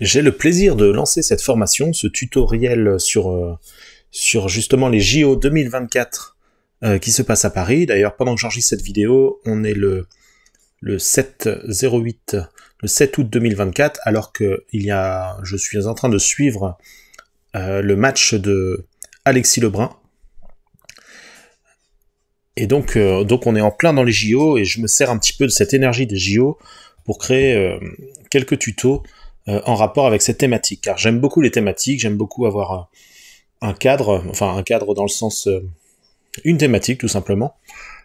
J'ai le plaisir de lancer cette formation, ce tutoriel sur, euh, sur justement les JO 2024 euh, qui se passe à Paris. D'ailleurs, pendant que j'enregistre cette vidéo, on est le, le 7 le 7 août 2024, alors que y a, je suis en train de suivre euh, le match de Alexis Lebrun. Et donc, donc on est en plein dans les JO et je me sers un petit peu de cette énergie des JO pour créer quelques tutos euh, en rapport avec cette thématique. Car j'aime beaucoup les thématiques, j'aime beaucoup avoir euh, un, cadre, enfin un cadre dans le sens euh, une thématique tout simplement.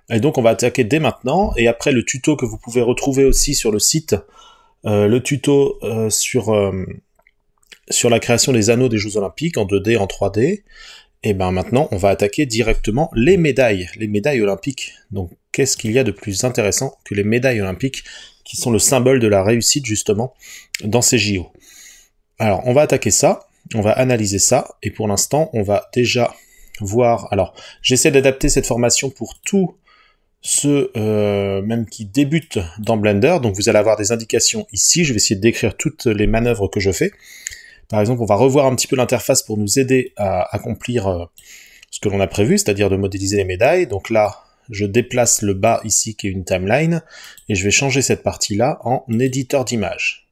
Et donc on va attaquer dès maintenant. Et après le tuto que vous pouvez retrouver aussi sur le site, le tuto sur sur la création des anneaux des Jeux Olympiques en 2D, en 3D. Et ben maintenant, on va attaquer directement les médailles, les médailles olympiques. Donc, qu'est-ce qu'il y a de plus intéressant que les médailles olympiques qui sont le symbole de la réussite justement dans ces JO. Alors on va attaquer ça, on va analyser ça, et pour l'instant on va déjà voir. Alors j'essaie d'adapter cette formation pour tous ceux euh, même qui débutent dans Blender, donc vous allez avoir des indications ici, je vais essayer de décrire toutes les manœuvres que je fais. Par exemple, on va revoir un petit peu l'interface pour nous aider à accomplir euh, ce que l'on a prévu, c'est-à-dire de modéliser les médailles. Donc là, je déplace le bas ici qui est une timeline, et je vais changer cette partie-là en éditeur d'image.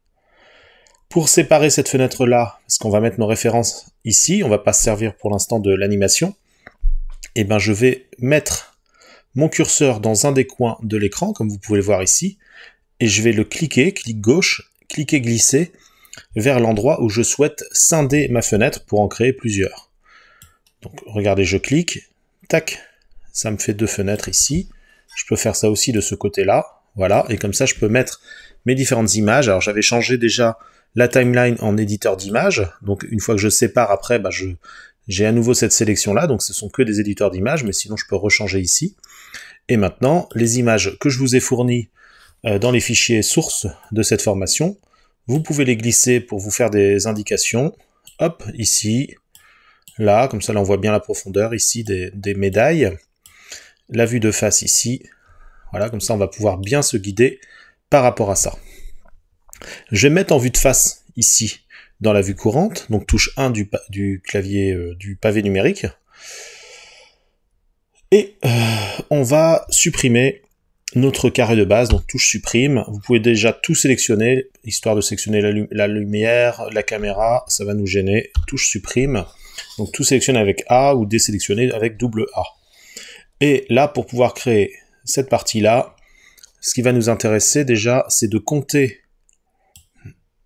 Pour séparer cette fenêtre-là, parce qu'on va mettre nos références ici, on va pas se servir pour l'instant de l'animation, et eh ben je vais mettre mon curseur dans un des coins de l'écran, comme vous pouvez le voir ici, et je vais le cliquer, clic gauche, cliquer glisser, vers l'endroit où je souhaite scinder ma fenêtre pour en créer plusieurs. Donc regardez, je clique, tac, ça me fait deux fenêtres ici. Je peux faire ça aussi de ce côté-là, voilà, et comme ça je peux mettre mes différentes images. Alors j'avais changé déjà la timeline en éditeur d'images, donc une fois que je sépare après, bah, je, j'ai à nouveau cette sélection-là, donc ce sont que des éditeurs d'images, mais sinon je peux rechanger ici. Et maintenant, les images que je vous ai fournies euh, dans les fichiers sources de cette formation, vous pouvez les glisser pour vous faire des indications. Hop, ici, là, comme ça là on voit bien la profondeur ici des, des médailles la vue de face ici. Voilà, comme ça on va pouvoir bien se guider par rapport à ça. Je vais mettre en vue de face ici dans la vue courante, donc touche 1 du, clavier euh, du pavé numérique. Et euh, on va supprimer notre carré de base, donc touche supprime. Vous pouvez déjà tout sélectionner, histoire de sélectionner la, la lumière, la caméra, ça va nous gêner. Touche supprime, donc tout sélectionner avec A ou désélectionner avec double A. Et là, pour pouvoir créer cette partie-là, ce qui va nous intéresser déjà, c'est de compter,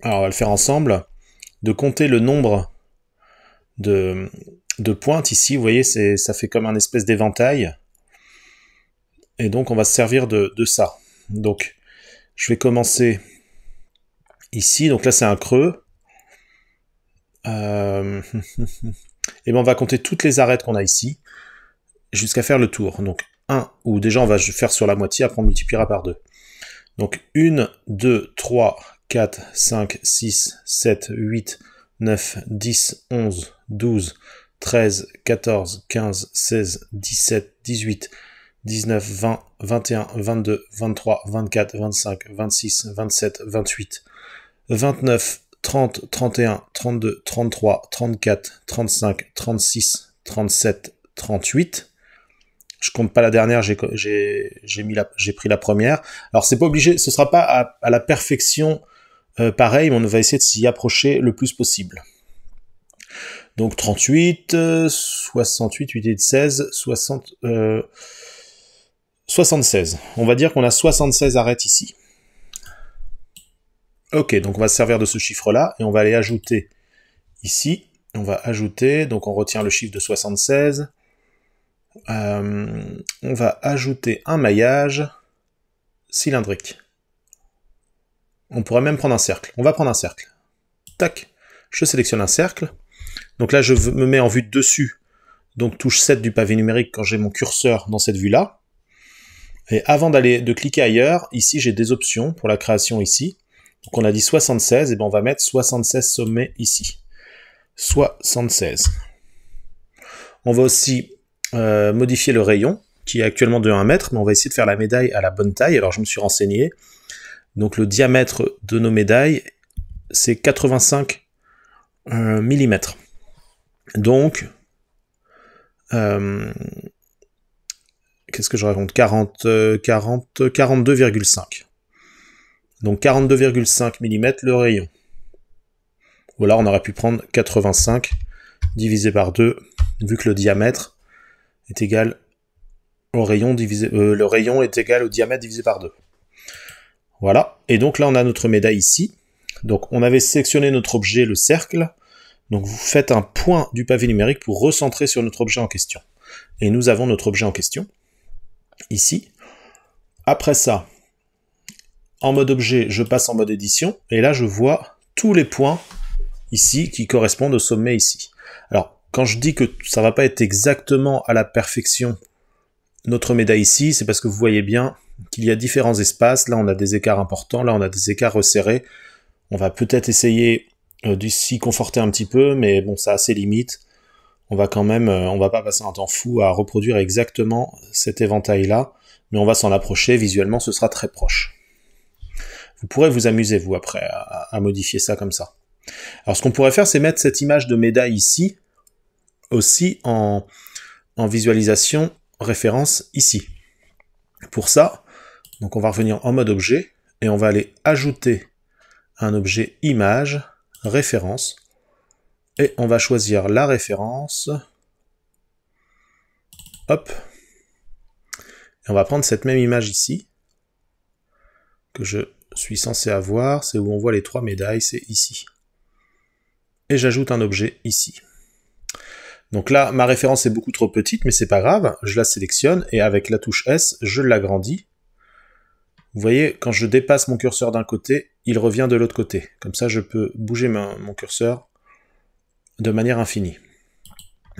alors on va le faire ensemble, de compter le nombre de, de pointes ici. Vous voyez, ça fait comme un espèce d'éventail. Et donc, on va se servir de, ça. Donc, je vais commencer ici. Donc là, c'est un creux. Euh, et ben, on va compter toutes les arêtes qu'on a ici jusqu'à faire le tour. Donc 1, ou déjà on va faire sur la moitié, après on multipliera par 2. Donc 1, 2, 3, 4, 5, 6, 7, 8, 9, 10, 11, 12, 13, 14, 15, 16, 17, 18, 19, 20, 21, 22, 23, 24, 25, 26, 27, 28, 29, 30, 31, 32, 33, 34, 35, 36, 37, 38 je compte pas la dernière, j'ai pris la première. Alors c'est pas obligé, ce sera pas à, la perfection euh, pareil, mais on va essayer de s'y approcher le plus possible. Donc 38, 68, 8 et 16, 60, 76. On va dire qu'on a 76 arêtes ici. Ok, donc on va se servir de ce chiffre-là et on va aller ajouter ici. On va ajouter, donc on retient le chiffre de 76. Euh, on va ajouter un maillage cylindrique. On pourrait même prendre un cercle. On va prendre un cercle. Tac, je sélectionne un cercle. Donc là, je me mets en vue de dessus. Donc touche 7 du pavé numérique quand j'ai mon curseur dans cette vue-là. Et avant d'aller de cliquer ailleurs, ici j'ai des options pour la création ici. Donc on a dit 76, et ben on va mettre 76 sommets ici. 76. On va aussi euh, modifier le rayon, qui est actuellement de 1 mètre, mais on va essayer de faire la médaille à la bonne taille. Alors je me suis renseigné. Donc le diamètre de nos médailles, c'est 85 euh, mm. Donc, euh, qu'est-ce que je raconte 40, 40, 42,5. Donc 42,5 mm le rayon. Voilà, on aurait pu prendre 85 divisé par 2, vu que le diamètre est égal au rayon divisé, euh, le rayon est égal au diamètre divisé par 2. Voilà. Et donc là, on a notre médaille ici. Donc on avait sélectionné notre objet, le cercle. Donc vous faites un point du pavé numérique pour recentrer sur notre objet en question. Et nous avons notre objet en question ici. Après ça, en mode objet, je passe en mode édition. Et là, je vois tous les points ici qui correspondent au sommet ici. Alors, quand je dis que ça va pas être exactement à la perfection notre médaille ici, c'est parce que vous voyez bien qu'il y a différents espaces. Là, on a des écarts importants, là, on a des écarts resserrés. On va peut-être essayer euh, de s'y conforter un petit peu, mais bon, ça a ses limites. On va quand même, euh, on va pas passer un temps fou à reproduire exactement cet éventail-là, mais on va s'en approcher. Visuellement, ce sera très proche. Vous pourrez vous amuser, vous, après, à, à modifier ça comme ça. Alors, ce qu'on pourrait faire, c'est mettre cette image de médaille ici, aussi en, visualisation référence ici. Pour ça, donc on va revenir en mode objet et on va aller ajouter un objet image référence et on va choisir la référence. Hop. Et on va prendre cette même image ici que je suis censé avoir, c'est où on voit les trois médailles, c'est ici. Et j'ajoute un objet ici. Donc là, ma référence est beaucoup trop petite, mais c'est pas grave. Je la sélectionne et avec la touche S, je l'agrandis. Vous voyez, quand je dépasse mon curseur d'un côté, il revient de l'autre côté. Comme ça, je peux bouger mon curseur de manière infinie.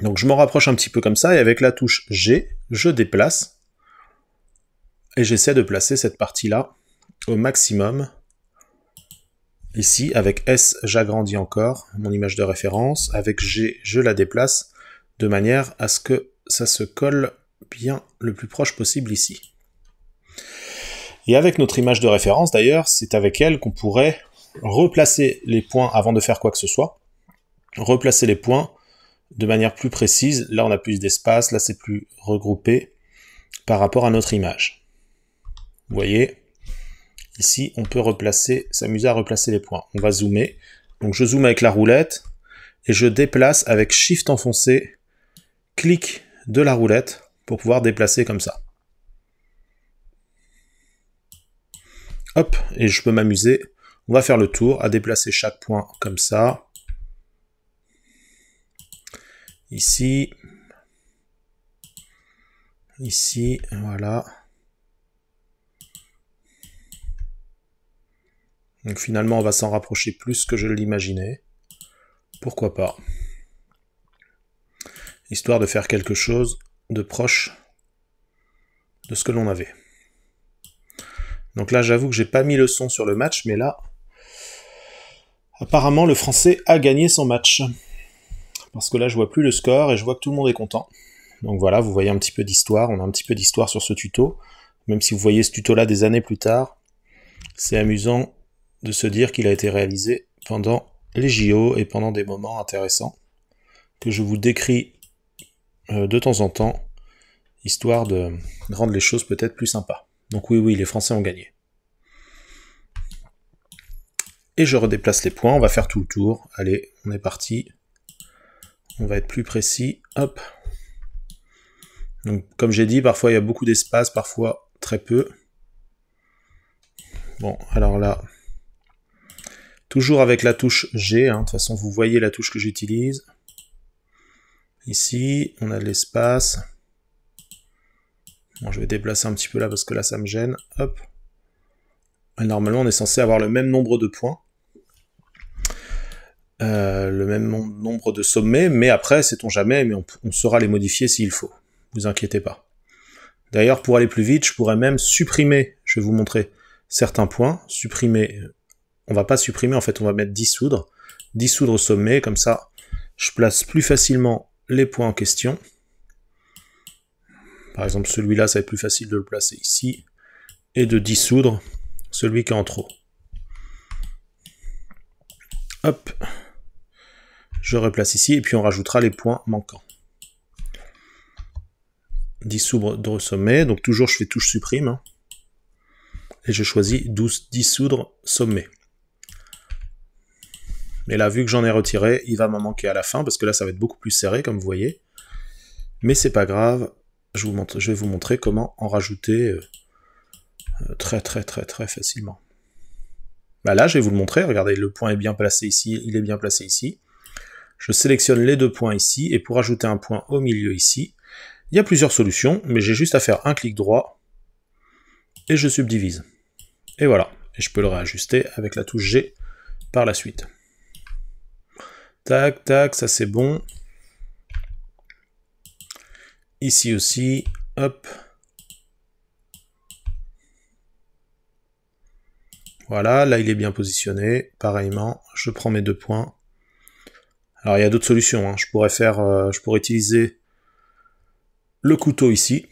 Donc je m'en rapproche un petit peu comme ça, et avec la touche G, je déplace, et j'essaie de placer cette partie-là au maximum. Ici, avec S, j'agrandis encore mon image de référence, avec G, je la déplace, de manière à ce que ça se colle bien le plus proche possible ici. Et avec notre image de référence d'ailleurs, c'est avec elle qu'on pourrait replacer les points avant de faire quoi que ce soit, replacer les points de manière plus précise. Là, on a plus d'espace, là, c'est plus regroupé par rapport à notre image. Vous voyez, ici, on peut replacer, s'amuser à replacer les points. On va zoomer. Donc, je zoome avec la roulette et je déplace avec Shift enfoncé clic de la roulette pour pouvoir déplacer comme ça. Hop, et je peux m'amuser. On va faire le tour à déplacer chaque point comme ça. Ici. Ici, voilà. Donc finalement, on va s'en rapprocher plus que je l'imaginais. Pourquoi pas histoire de faire quelque chose de proche de ce que l'on avait. Donc là, j'avoue que j'ai pas mis le son sur le match, mais là, apparemment, le Français a gagné son match. Parce que là, je vois plus le score et je vois que tout le monde est content. Donc voilà, vous voyez un petit peu d'histoire, on a un petit peu d'histoire sur ce tuto. Même si vous voyez ce tuto-là des années plus tard, c'est amusant de se dire qu'il a été réalisé pendant les JO et pendant des moments intéressants que je vous décris euh, de temps en temps, histoire de rendre les choses peut-être plus sympas. Donc oui, oui, les Français ont gagné. Et je redéplace les points, on va faire tout le tour. Allez, on est parti. On va être plus précis. Hop. Donc comme j'ai dit, parfois il y a beaucoup d'espace, parfois très peu. Bon, alors là, toujours avec la touche G, hein. de toute façon vous voyez la touche que j'utilise. Ici, on a de l'espace. Bon, je vais déplacer un petit peu là parce que là, ça me gêne. Hop. normalement, on est censé avoir le même nombre de points. Euh, le même nombre de sommets, mais après, sait-on jamais, mais on, saura les modifier s'il faut. Vous inquiétez pas. D'ailleurs, pour aller plus vite, je pourrais même supprimer, je vais vous montrer certains points, supprimer, on va pas supprimer, en fait, on va mettre dissoudre, dissoudre sommet, comme ça, je place plus facilement les points en question. Par exemple, celui-là, ça va être plus facile de le placer ici et de dissoudre celui qui est en trop. Hop, je replace ici et puis on rajoutera les points manquants. Dissoudre de sommet, donc toujours je fais touche supprime hein. et je choisis dissoudre sommet. Mais là, vu que j'en ai retiré, il va m'en manquer à la fin, parce que là, ça va être beaucoup plus serré, comme vous voyez. Mais c'est pas grave, je, vous montre, je vais vous montrer comment en rajouter euh, euh, très très très très facilement. Bah là, je vais vous le montrer, regardez, le point est bien placé ici, il est bien placé ici. Je sélectionne les deux points ici, et pour ajouter un point au milieu ici, il y a plusieurs solutions, mais j'ai juste à faire un clic droit, et je subdivise. Et voilà, et je peux le réajuster avec la touche G par la suite. Tac, tac, ça c'est bon. Ici aussi, hop. Voilà, là il est bien positionné. Pareillement, je prends mes deux points. Alors il y a d'autres solutions. Hein. Je pourrais faire, euh, je pourrais utiliser le couteau ici.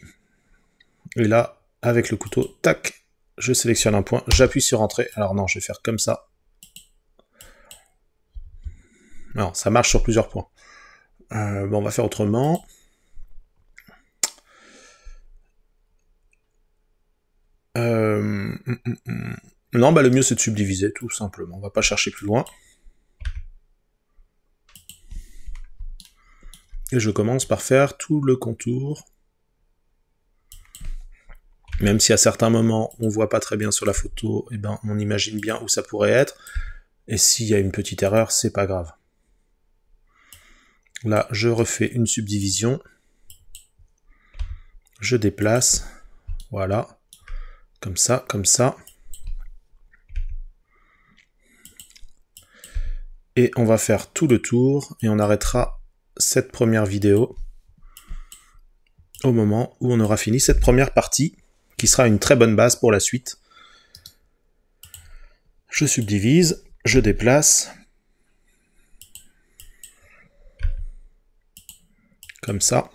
Et là, avec le couteau, tac, je sélectionne un point, j'appuie sur entrée. Alors non, je vais faire comme ça. Non, ça marche sur plusieurs points. Euh, bon, on va faire autrement. Euh, hum, hum, hum. Non, bah, le mieux c'est de subdiviser, tout simplement. On va pas chercher plus loin. Et je commence par faire tout le contour. Même si à certains moments on voit pas très bien sur la photo, eh ben, on imagine bien où ça pourrait être. Et s'il y a une petite erreur, c'est pas grave. Là, je refais une subdivision. Je déplace. Voilà. Comme ça, comme ça. Et on va faire tout le tour et on arrêtera cette première vidéo au moment où on aura fini cette première partie qui sera une très bonne base pour la suite. Je subdivise, je déplace, comme ça.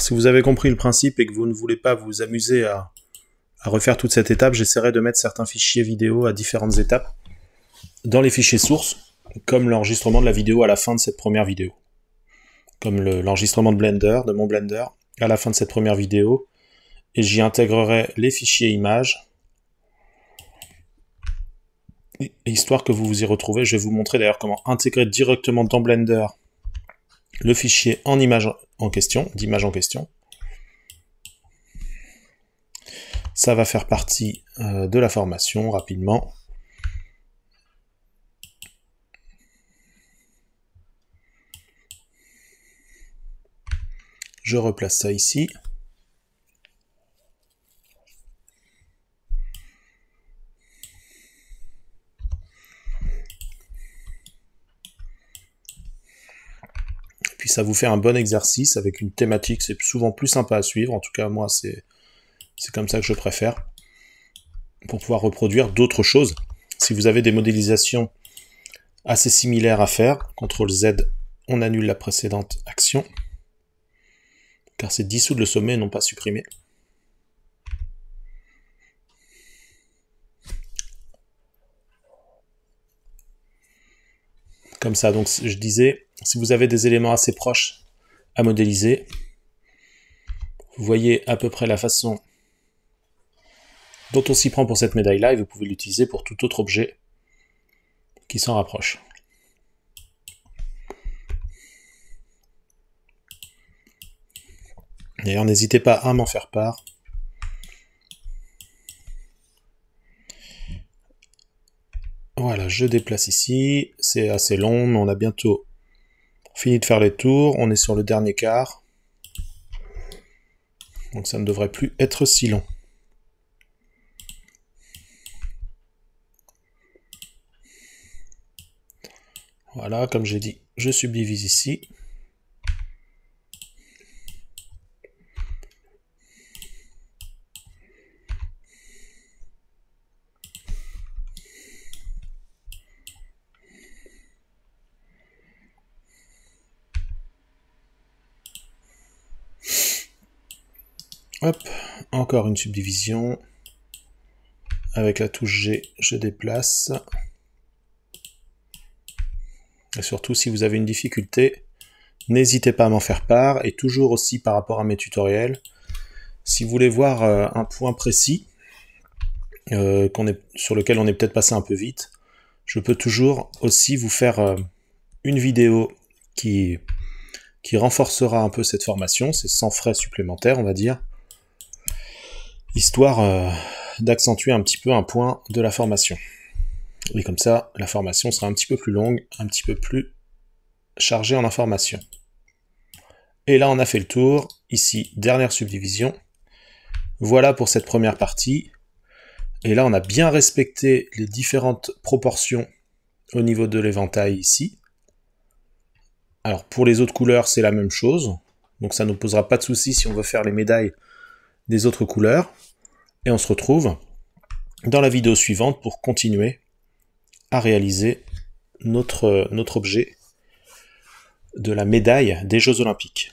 si vous avez compris le principe et que vous ne voulez pas vous amuser à, refaire toute cette étape, j'essaierai de mettre certains fichiers vidéo à différentes étapes dans les fichiers sources, comme l'enregistrement de la vidéo à la fin de cette première vidéo. Comme l'enregistrement de Blender, de mon Blender, à la fin de cette première vidéo. Et j'y intégrerai les fichiers images. histoire que vous vous y retrouvez, je vais vous montrer d'ailleurs comment intégrer directement dans Blender le fichier en image en question, d'image en question. Ça va faire partie euh, de la formation rapidement. Je replace ça ici. vous fait un bon exercice avec une thématique. C'est souvent plus sympa à suivre. En tout cas, moi, c'est comme ça que je préfère pour pouvoir reproduire d'autres choses. Si vous avez des modélisations assez similaires à faire, CTRL Z, on annule la précédente action, car c'est dissoudre le sommet non pas supprimer. Comme ça, donc je disais, si vous avez des éléments assez proches à modéliser, vous voyez à peu près la façon dont on s'y prend pour cette médaille-là, et vous pouvez l'utiliser pour tout autre objet qui s'en rapproche. D'ailleurs, n'hésitez pas à m'en faire part. Voilà, je déplace ici. C'est assez long, mais on a bientôt Fini de faire les tours, on est sur le dernier quart. Donc ça ne devrait plus être si long. Voilà, comme j'ai dit, je subdivise ici. Hop, encore une subdivision. Avec la touche G, je déplace. Et surtout, si vous avez une difficulté, n'hésitez pas à m'en faire part. Et toujours aussi par rapport à mes tutoriels, si vous voulez voir euh, un point précis euh, qu'on est, sur lequel on est peut-être passé un peu vite, je peux toujours aussi vous faire euh, une vidéo qui, qui renforcera un peu cette formation. C'est sans frais supplémentaires, on va dire histoire euh, d'accentuer un petit peu un point de la formation. Et comme ça, la formation sera un petit peu plus longue, un petit peu plus chargée en information Et là, on a fait le tour. Ici, dernière subdivision. Voilà pour cette première partie. Et là, on a bien respecté les différentes proportions au niveau de l'éventail ici. Alors, pour les autres couleurs, c'est la même chose. Donc, ça ne nous posera pas de souci si on veut faire les médailles des autres couleurs. Et on se retrouve dans la vidéo suivante pour continuer à réaliser notre, euh, notre objet de la médaille des Jeux Olympiques.